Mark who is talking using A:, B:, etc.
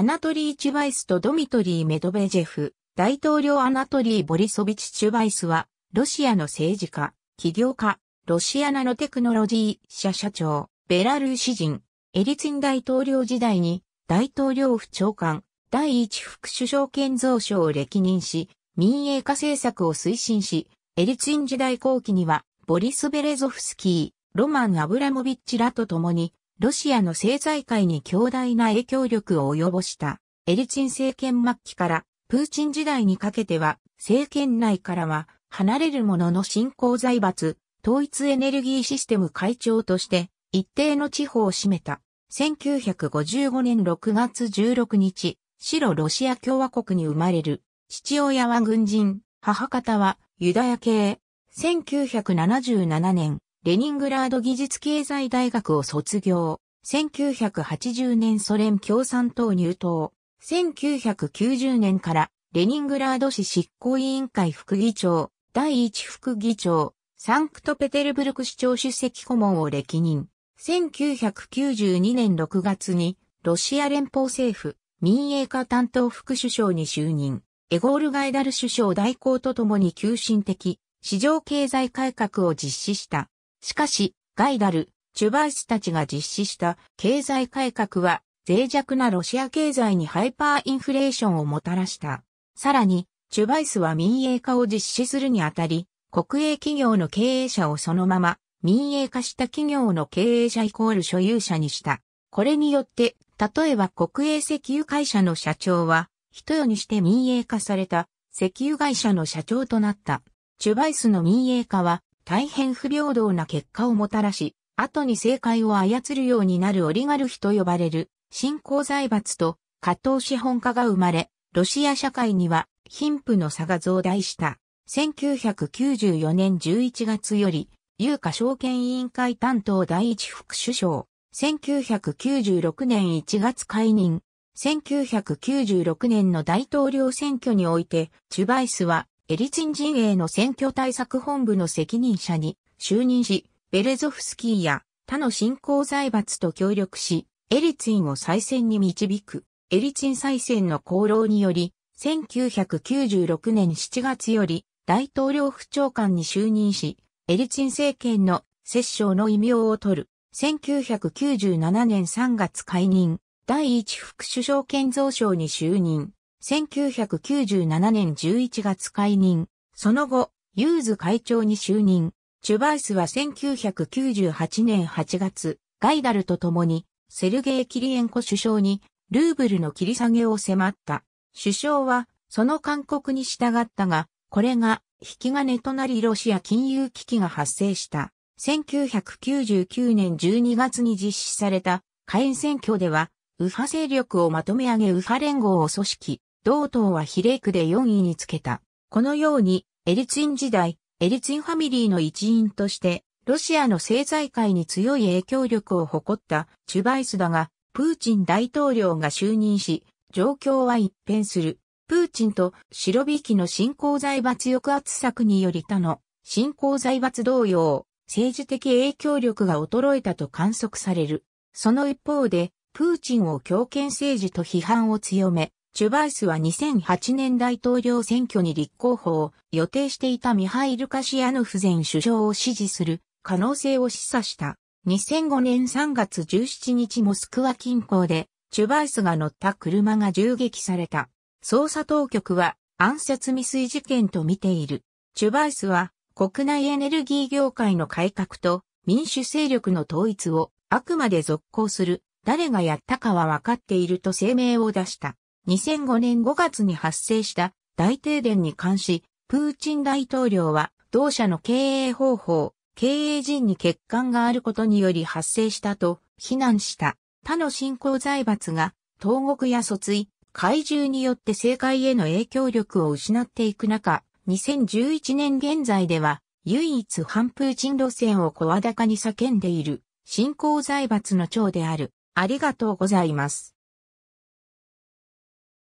A: アナトリー・チュバイスとドミトリー・メドベジェフ、大統領アナトリー・ボリソビチ・チュバイスは、ロシアの政治家、起業家、ロシアナノテクノロジー社社長、ベラルーシ人、エリツィン大統領時代に、大統領府長官、第一副首相兼造相を歴任し、民営化政策を推進し、エリツィン時代後期には、ボリス・ベレゾフスキー、ロマン・アブラモビッチらと共に、ロシアの政財界に強大な影響力を及ぼした。エリチン政権末期からプーチン時代にかけては政権内からは離れる者の新興財閥、統一エネルギーシステム会長として一定の地方を占めた。1955年6月16日、白ロシア共和国に生まれる。父親は軍人、母方はユダヤ系。1977年、レニングラード技術経済大学を卒業。1980年ソ連共産党入党。1990年からレニングラード市執行委員会副議長、第一副議長、サンクトペテルブルク市長主席顧問を歴任。1992年6月にロシア連邦政府民営化担当副首相に就任。エゴール・ガイダル首相代行とともに急進的市場経済改革を実施した。しかし、ガイダル、チュバイスたちが実施した経済改革は脆弱なロシア経済にハイパーインフレーションをもたらした。さらに、チュバイスは民営化を実施するにあたり、国営企業の経営者をそのまま民営化した企業の経営者イコール所有者にした。これによって、例えば国営石油会社の社長は、一夜にして民営化された石油会社の社長となった。チュバイスの民営化は、大変不平等な結果をもたらし、後に政界を操るようになるオリガルヒと呼ばれる新興財閥と加藤資本家が生まれ、ロシア社会には貧富の差が増大した。1994年11月より、有価証券委員会担当第一副首相。1996年1月解任。1996年の大統領選挙において、チュバイスはエリツィン陣営の選挙対策本部の責任者に就任し、ベレゾフスキーや他の新興財閥と協力し、エリツィンを再選に導く。エリツィン再選の功労により、1996年7月より大統領府長官に就任し、エリツィン政権の摂政の異名を取る。1997年3月解任、第一副首相建造省に就任。1997年11月解任。その後、ユーズ会長に就任。チュバイスは1998年8月、ガイダルと共に、セルゲイ・キリエンコ首相に、ルーブルの切り下げを迫った。首相は、その勧告に従ったが、これが、引き金となりロシア金融危機が発生した。1999年12月に実施された、下院選挙では、右派勢力をまとめ上げ右派連合を組織、同党は比例区で4位につけた。このように、エリツィン時代、エリツィンファミリーの一員として、ロシアの政財界に強い影響力を誇ったチュバイスだが、プーチン大統領が就任し、状況は一変する。プーチンと白引きの新興財閥抑圧策により他の新興財閥同様、政治的影響力が衰えたと観測される。その一方で、プーチンを強権政治と批判を強め、チュバイスは2008年大統領選挙に立候補を予定していたミハイル・カシアヌフ前首相を支持する可能性を示唆した。2005年3月17日モスクワ近郊でチュバイスが乗った車が銃撃された。捜査当局は暗殺未遂事件と見ている。チュバイスは国内エネルギー業界の改革と民主勢力の統一をあくまで続行する。誰がやったかは分かっていると声明を出した。2005年5月に発生した大停電に関し、プーチン大統領は同社の経営方法、経営陣に欠陥があることにより発生したと非難した他の新興財閥が投獄や訴追、怪獣によって政界への影響力を失っていく中、2011年現在では唯一反プーチン路線を声高に叫んでいる新興財閥の長である。ありがとうございます。